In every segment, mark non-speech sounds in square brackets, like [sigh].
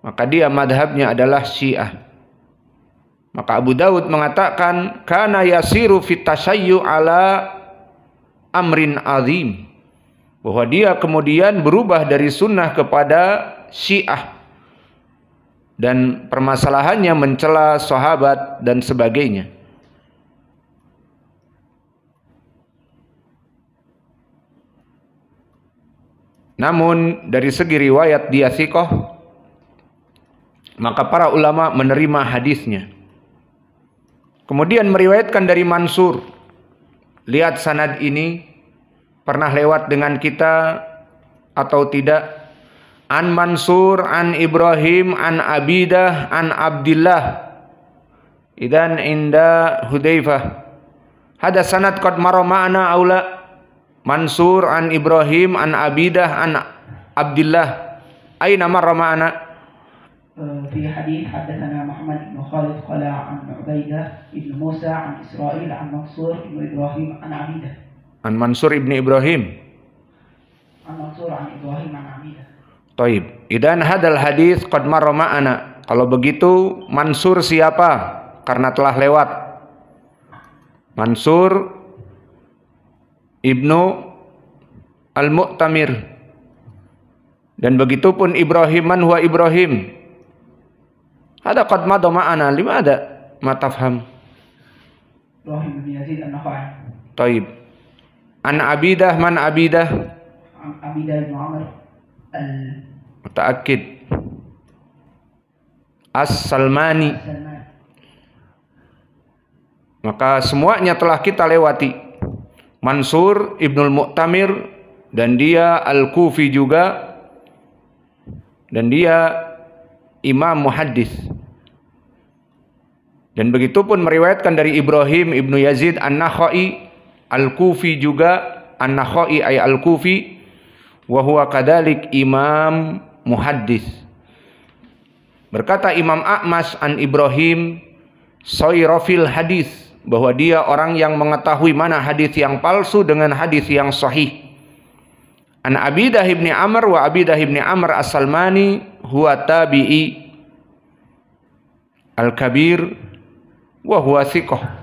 Maka dia madhabnya adalah Syiah. Maka Abu Dawud mengatakan karena yasiru fitasayyu ala amrin azim bahwa dia kemudian berubah dari sunnah kepada syiah dan permasalahannya mencela sahabat dan sebagainya. Namun dari segi riwayat dia sikoh maka para ulama menerima hadisnya. Kemudian meriwayatkan dari Mansur. Lihat sanad ini pernah lewat dengan kita atau tidak? An Mansur, an Ibrahim, an Abidah, an Abdillah. Idan inda Hudaifah. Hada sanad qad Maroma ma'ana aula Mansur an Ibrahim an Abidah an Abdillah. Aina marra ma'ana? في حديث حدثنا محمد بن خالد قال عن عبيدة بن موسى عن إسرائيل عن منصور بن إبراهيم عن عبيدة عن منصور بن إبراهيم عن منصور عن إبراهيم عن عبيدة طيب إذن هذا الحديث قد مر معنا kalau begitu Mansur siapa karena telah lewat Mansur Ibnu Al-Mu'tamir dan begitu pun Ibrahiman wa Ibrahim ada qad mata ma'ana lima ada matafham. Taib. An abidah man abidah. Abidah bin Amr. Mutaakid. As Salmani. Maka semuanya telah kita lewati. Mansur ibnul Mu'tamir dan dia al Kufi juga dan dia imam muhaddis. Dan begitu pun meriwayatkan dari Ibrahim ibnu Yazid an-Nakhai al-Kufi juga an-Nakhai ay al-Kufi wa huwa kadalik imam muhaddis. Berkata Imam Akmas an Ibrahim Soirofil hadis bahwa dia orang yang mengetahui mana hadis yang palsu dengan hadis yang sahih. An Abidah ibni Amr wa Abidah ibni Amr As-Salmani huwa tabi'i al-kabir wa huwa siqah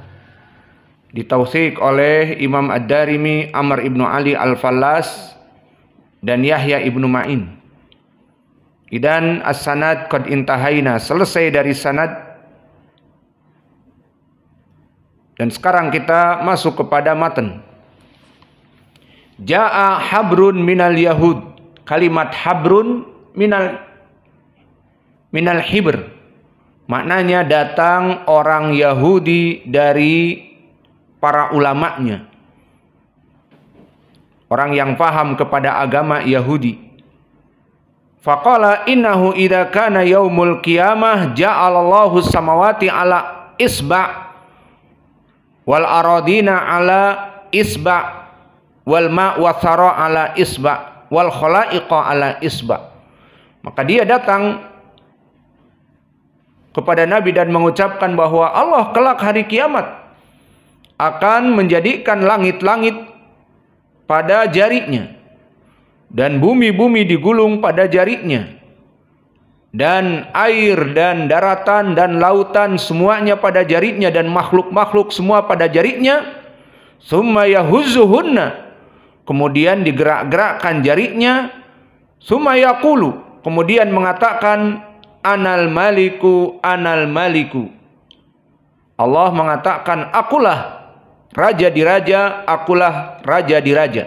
ditausik oleh Imam Ad-Darimi Amr ibnu Ali Al-Fallas dan Yahya ibnu Ma'in Idan as-sanad qad intahaina selesai dari sanad dan sekarang kita masuk kepada matan Ja'a habrun minal yahud kalimat habrun minal minal hibr. Maknanya datang orang Yahudi dari para ulamanya. Orang yang paham kepada agama Yahudi. Faqala innahu idza kana yaumul qiyamah ja'alallahu samawati ala isba wal aradina ala isba wal ma wasara ala isba wal khalaiqa ala isba. Maka dia datang kepada Nabi dan mengucapkan bahwa Allah kelak hari kiamat akan menjadikan langit-langit pada jarinya dan bumi-bumi digulung pada jarinya dan air dan daratan dan lautan semuanya pada jarinya dan makhluk-makhluk semua pada jarinya summa yahuzuhunna kemudian digerak-gerakkan jarinya summa yaqulu kemudian mengatakan anal maliku anal maliku Allah mengatakan akulah raja di raja akulah raja di raja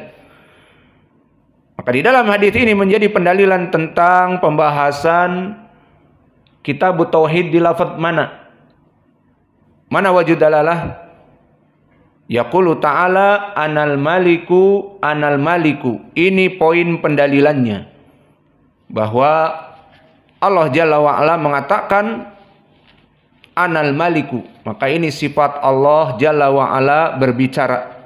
maka di dalam hadis ini menjadi pendalilan tentang pembahasan kitab tauhid di lafaz mana mana wajud dalalah Yaqulu ta'ala anal maliku anal maliku. Ini poin pendalilannya. Bahwa Allah Jalla wa'ala mengatakan anal maliku. Maka ini sifat Allah Jalla wa'ala berbicara.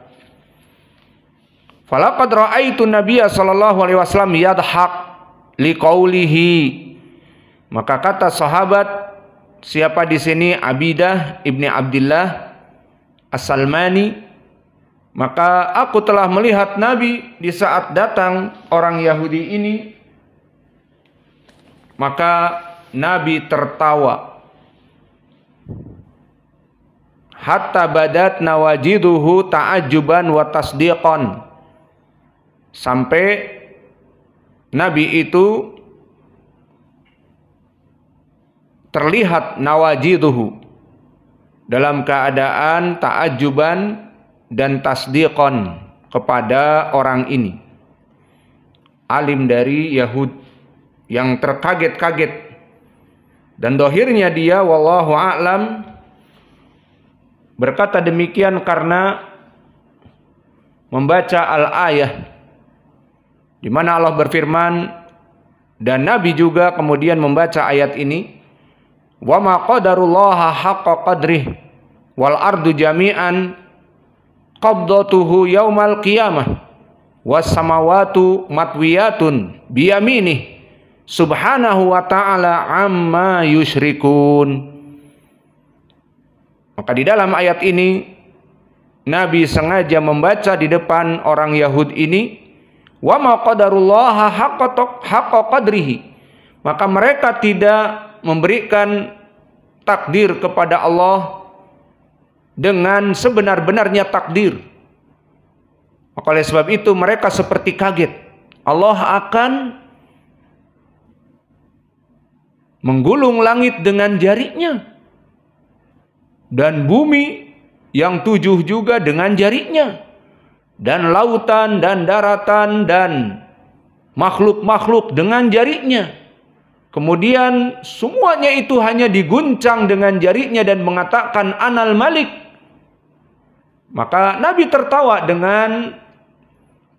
Falakad ra'aitu Nabiya sallallahu alaihi wasallam yadhaq liqaulihi. Maka kata sahabat siapa di sini Abidah ibni Abdullah As-Salmani maka aku telah melihat Nabi di saat datang orang Yahudi ini maka Nabi tertawa. Hatta badat nawajiduhu ta'ajuban wa tasdiqan. Sampai Nabi itu terlihat nawajiduhu dalam keadaan ta'ajuban dan tasdiqon kepada orang ini alim dari Yahud yang terkaget-kaget dan dohirnya dia wallahu a'lam berkata demikian karena membaca al-ayah di mana Allah berfirman dan Nabi juga kemudian membaca ayat ini wa ma qadarullaha haqqa qadrih wal ardu jami'an qabdatuhu yaumal qiyamah was samawati matwiyatun biyaminihi subhanahu wa ta'ala amma yusyrikun. Maka di dalam ayat ini Nabi sengaja membaca di depan orang Yahud ini wa ma qadarullah haqqa qadrihi. Maka mereka tidak memberikan takdir kepada Allah dengan sebenar-benarnya takdir. Maka oleh sebab itu mereka seperti kaget. Allah akan menggulung langit dengan jarinya dan bumi yang tujuh juga dengan jarinya dan lautan dan daratan dan makhluk-makhluk dengan jarinya kemudian semuanya itu hanya diguncang dengan jarinya dan mengatakan anal malik maka Nabi tertawa dengan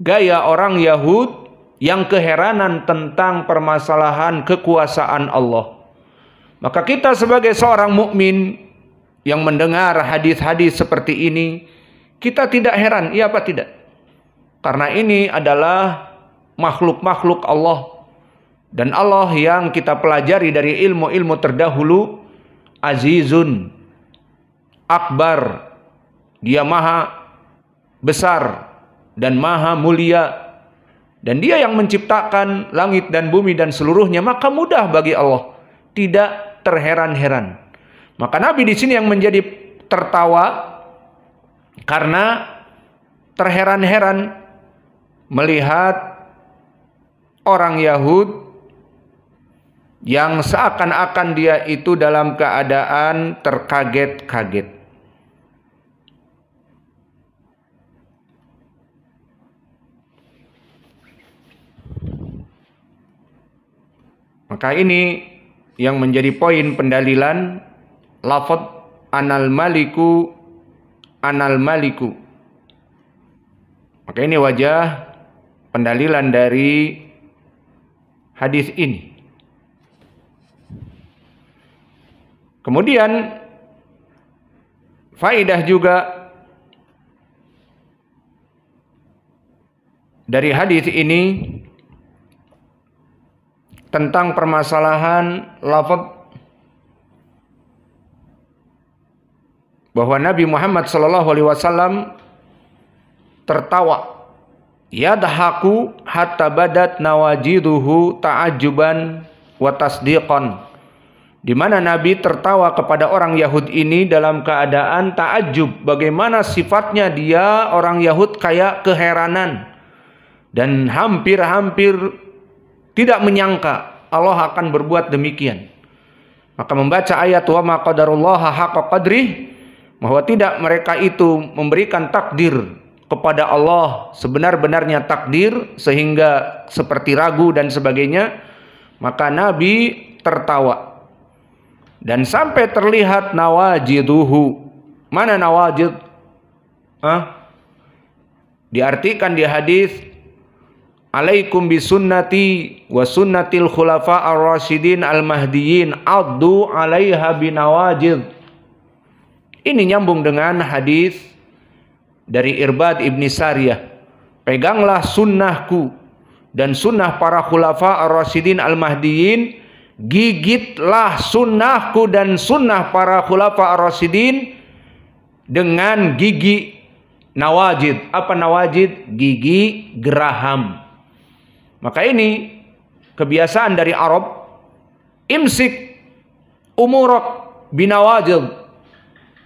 gaya orang Yahud yang keheranan tentang permasalahan kekuasaan Allah maka kita sebagai seorang mukmin yang mendengar hadis-hadis seperti ini, kita tidak heran, iya apa tidak? Karena ini adalah makhluk-makhluk Allah dan Allah yang kita pelajari dari ilmu-ilmu terdahulu azizun akbar dia maha besar dan maha mulia dan dia yang menciptakan langit dan bumi dan seluruhnya maka mudah bagi Allah tidak terheran-heran. Maka Nabi di sini yang menjadi tertawa karena terheran-heran melihat orang Yahud yang seakan-akan dia itu dalam keadaan terkaget-kaget. Maka ini yang menjadi poin pendalilan lafad anal maliku anal maliku maka ini wajah pendalilan dari hadis ini kemudian faidah juga dari hadis ini tentang permasalahan lafaz bahwa Nabi Muhammad Shallallahu Alaihi Wasallam tertawa yadhaku hatta badat nawajiduhu ta'ajuban wa tasdiqan di mana Nabi tertawa kepada orang Yahud ini dalam keadaan ta'ajub bagaimana sifatnya dia orang Yahud kayak keheranan dan hampir-hampir tidak menyangka Allah akan berbuat demikian. Maka membaca ayat wa ma haqqa qadri bahwa tidak mereka itu memberikan takdir kepada Allah sebenar-benarnya takdir sehingga seperti ragu dan sebagainya maka Nabi tertawa dan sampai terlihat nawajiduhu mana nawajid Hah? diartikan di hadis Alaikum bisunnati wa sunnatil khulafa ar-rasyidin al-mahdiyin addu 'alaiha binawajid. Ini nyambung dengan hadis dari Irbad ibni Sariyah. Peganglah sunnahku dan sunnah para khulafa ar-rasyidin al-mahdiyin. Gigitlah sunnahku dan sunnah para khulafa ar-rasyidin dengan gigi nawajid. Apa nawajid? Gigi geraham maka ini kebiasaan dari Arab imsik umurok binawajil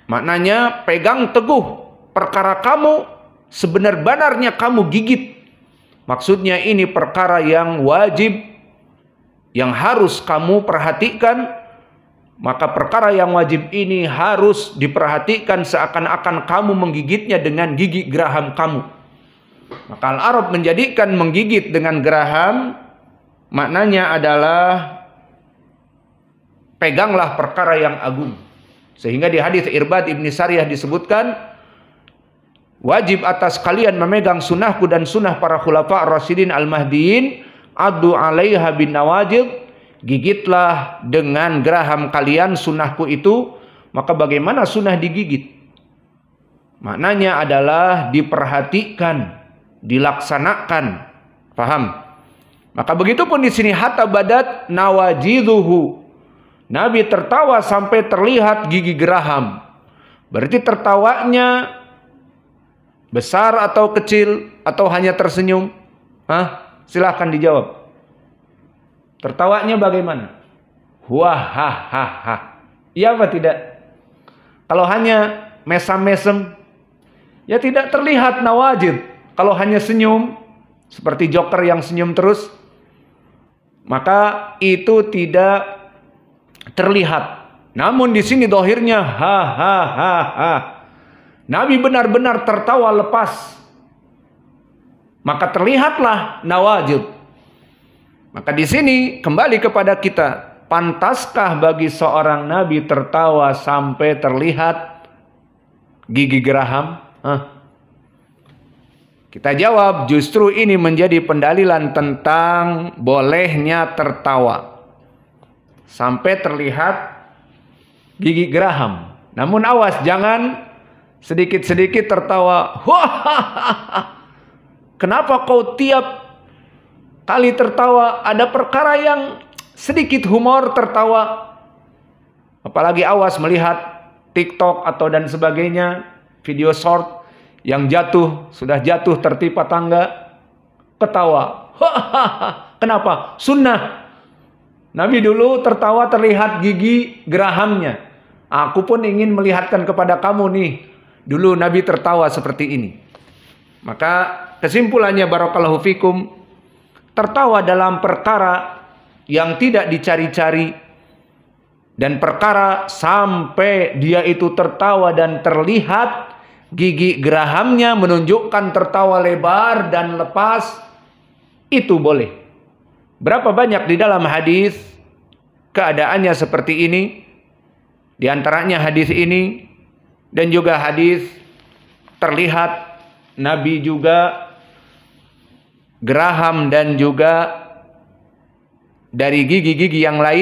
maknanya pegang teguh perkara kamu sebenar-benarnya kamu gigit maksudnya ini perkara yang wajib yang harus kamu perhatikan maka perkara yang wajib ini harus diperhatikan seakan-akan kamu menggigitnya dengan gigi geraham kamu maka Al-Arab menjadikan menggigit dengan geraham maknanya adalah peganglah perkara yang agung. Sehingga di hadis Irbad Ibni Sariyah disebutkan wajib atas kalian memegang sunnahku dan sunnah para khulafa rasidin al-mahdiin adu alaiha bin nawajib gigitlah dengan geraham kalian sunnahku itu maka bagaimana sunnah digigit maknanya adalah diperhatikan dilaksanakan. Paham? Maka begitupun di sini hatta badat nawajiduhu. Nabi tertawa sampai terlihat gigi geraham. Berarti tertawanya besar atau kecil atau hanya tersenyum? Hah? Silahkan dijawab. Tertawanya bagaimana? Wah, ha, ha, ha. Iya apa tidak? Kalau hanya mesam-mesem, ya tidak terlihat nawajid. Kalau hanya senyum, seperti joker yang senyum terus, maka itu tidak terlihat. Namun di sini dohirnya ha ha ha ha. Nabi benar-benar tertawa lepas. Maka terlihatlah nawajud. Maka di sini kembali kepada kita. Pantaskah bagi seorang nabi tertawa sampai terlihat gigi geraham? Hah? Kita jawab justru ini menjadi pendalilan tentang bolehnya tertawa. Sampai terlihat gigi geraham. Namun awas jangan sedikit-sedikit tertawa. [laughs] Kenapa kau tiap kali tertawa ada perkara yang sedikit humor tertawa? Apalagi awas melihat TikTok atau dan sebagainya, video short yang jatuh, sudah jatuh tertipa tangga, ketawa. [laughs] Kenapa? Sunnah. Nabi dulu tertawa terlihat gigi gerahamnya. Aku pun ingin melihatkan kepada kamu nih. Dulu Nabi tertawa seperti ini. Maka kesimpulannya barakallahu fikum. Tertawa dalam perkara yang tidak dicari-cari. Dan perkara sampai dia itu tertawa dan terlihat Gigi gerahamnya menunjukkan tertawa lebar dan lepas. Itu boleh. Berapa banyak di dalam hadis keadaannya seperti ini? Di antaranya hadis ini dan juga hadis terlihat Nabi juga geraham dan juga dari gigi-gigi yang lain